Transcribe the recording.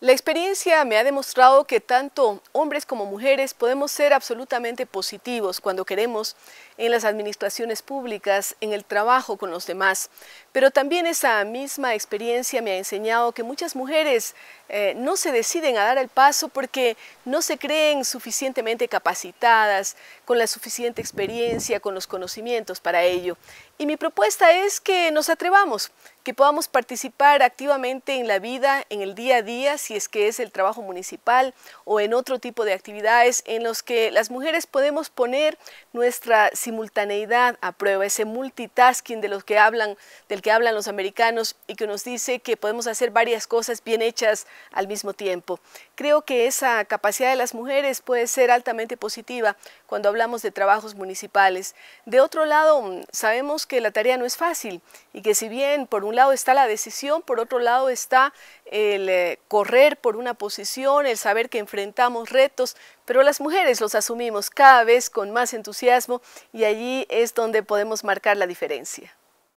La experiencia me ha demostrado que tanto hombres como mujeres podemos ser absolutamente positivos cuando queremos en las administraciones públicas, en el trabajo con los demás. Pero también esa misma experiencia me ha enseñado que muchas mujeres eh, no se deciden a dar el paso porque no se creen suficientemente capacitadas, con la suficiente experiencia, con los conocimientos para ello. Y mi propuesta es que nos atrevamos, que podamos participar activamente en la vida, en el día a día, si es que es el trabajo municipal o en otro tipo de actividades en los que las mujeres podemos poner nuestra simultaneidad a prueba, ese multitasking de los que hablan, del que hablan los americanos y que nos dice que podemos hacer varias cosas bien hechas al mismo tiempo. Creo que esa capacidad de las mujeres puede ser altamente positiva cuando hablamos de trabajos municipales. De otro lado, sabemos que la tarea no es fácil y que si bien por un lado está la decisión, por otro lado está el eh, correr por una posición, el saber que enfrentamos retos, pero las mujeres los asumimos cada vez con más entusiasmo y allí es donde podemos marcar la diferencia.